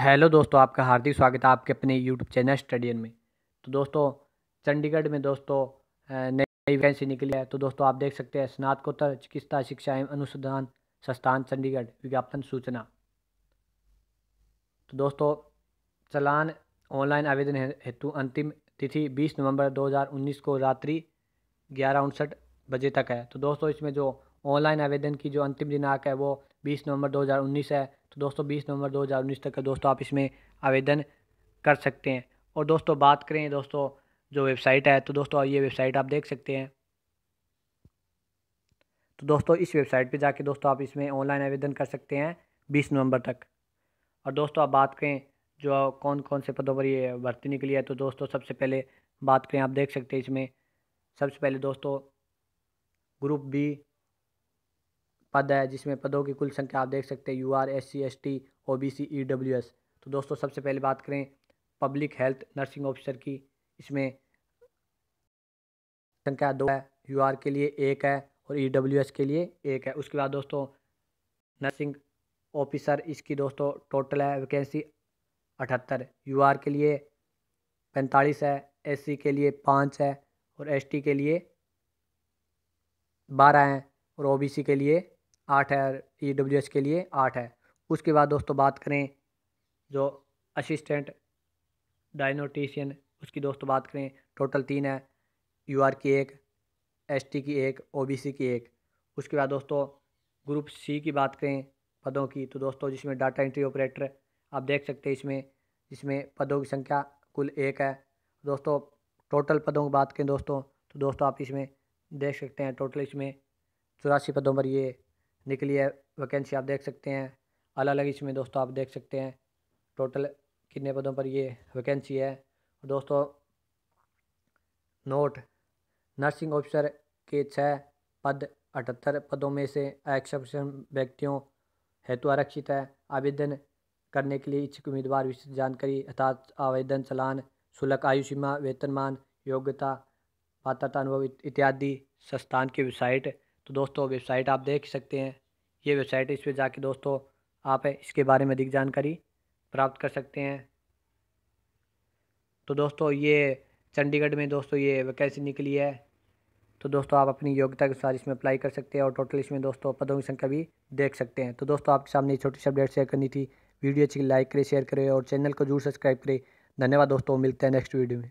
hello दोस्तों आपका हार्दिक स्वागत है आपके अपने यूट्यूब चैनल स्टडियन में तो दोस्तों चंडीगढ़ में दोस्तों नई वैकेंसी निकली है तो दोस्तों आप देख सकते हैं स्नातकोत्तर चिकित्सा शिक्षा एवं अनुसंधान संस्थान चंडीगढ़ विज्ञापन सूचना तो दोस्तों चलान ऑनलाइन आवेदन हेतु अंतिम तिथि बीस नवम्बर दो को रात्रि ग्यारह उनसठ बजे तक है तो दोस्तों इसमें जो ऑनलाइन आवेदन की जो अंतिम दिनांक है वो बीस नवंबर 2019 है तो दोस्तों बीस नवंबर 2019 तक का दोस्तों आप इसमें आवेदन कर सकते हैं और दोस्तों बात करें दोस्तों जो वेबसाइट है तो दोस्तों ये वेबसाइट आप देख सकते हैं तो दोस्तों इस वेबसाइट पे जाके दोस्तों आप इसमें ऑनलाइन आवेदन कर सकते हैं बीस नवंबर तक और दोस्तों आप बात करें जो कौन कौन से पदों पर ये भर्ती निकली है तो दोस्तों सबसे पहले बात करें आप देख सकते हैं इसमें सबसे पहले दोस्तों ग्रुप बी पद है जिसमें पदों की कुल संख्या आप देख सकते हैं U R S C S T O B C E W S तो दोस्तों सबसे पहले बात करें पब्लिक हेल्थ नर्सिंग ऑफिसर की इसमें संख्या दो है यू आर के लिए एक है और ई डब्ल्यू एस के लिए एक है उसके बाद दोस्तों नर्सिंग ऑफिसर इसकी दोस्तों टोटल है वैकेंसी अठहत्तर यू आर के लिए पैंतालीस है एस सी के लिए पाँच है और एस टी के लिए बारह हैं और ओ बी सी के लिए आठ है ई डब्ल्यू एस के लिए आठ है उसके बाद दोस्तों बात करें जो असिस्टेंट डायनोटिशियन उसकी दोस्तों बात करें टोटल तीन है यू आर की एक एस टी की एक ओ बी सी की एक उसके बाद दोस्तों ग्रुप सी की बात करें पदों की तो दोस्तों जिसमें डाटा एंट्री ऑपरेटर आप देख सकते हैं इसमें जिसमें पदों की संख्या कुल एक है दोस्तों टोटल पदों की बात करें दोस्तों तो दोस्तों आप इसमें देख सकते हैं टोटल इसमें चौरासी पदों पर ये निकली है वैकेंसी आप देख सकते हैं अलग अलग इसमें दोस्तों आप देख सकते हैं टोटल कितने पदों पर ये वैकेंसी है और दोस्तों नोट नर्सिंग ऑफिसर के छः पद अठहत्तर पदों में से एक्सेप्शन व्यक्तियों हेतु आरक्षित है आवेदन करने के लिए इच्छुक उम्मीदवार विस्तृत जानकारी अर्थात आवेदन चलान शुल्क आयु सीमा वेतनमान योग्यता पात्रता अनुभव इत्यादि संस्थान की वेबसाइट तो दोस्तों वेबसाइट आप देख सकते हैं ये वेबसाइट इस पर जाके दोस्तों आप इसके बारे में अधिक जानकारी प्राप्त कर सकते हैं तो दोस्तों ये चंडीगढ़ में दोस्तों ये वैकेंसी निकली है तो दोस्तों आप अपनी योग्यता के अनुसार इसमें अप्लाई कर सकते हैं और टोटल इसमें दोस्तों पदों की संख्या भी देख सकते हैं तो दोस्तों आपके सामने छोटी सी अपडेट शेयर करनी थी वीडियो अच्छी लाइक करें शेयर करें और चैनल को जरूर सब्सक्राइब करें धन्यवाद दोस्तों मिलते हैं नेक्स्ट वीडियो में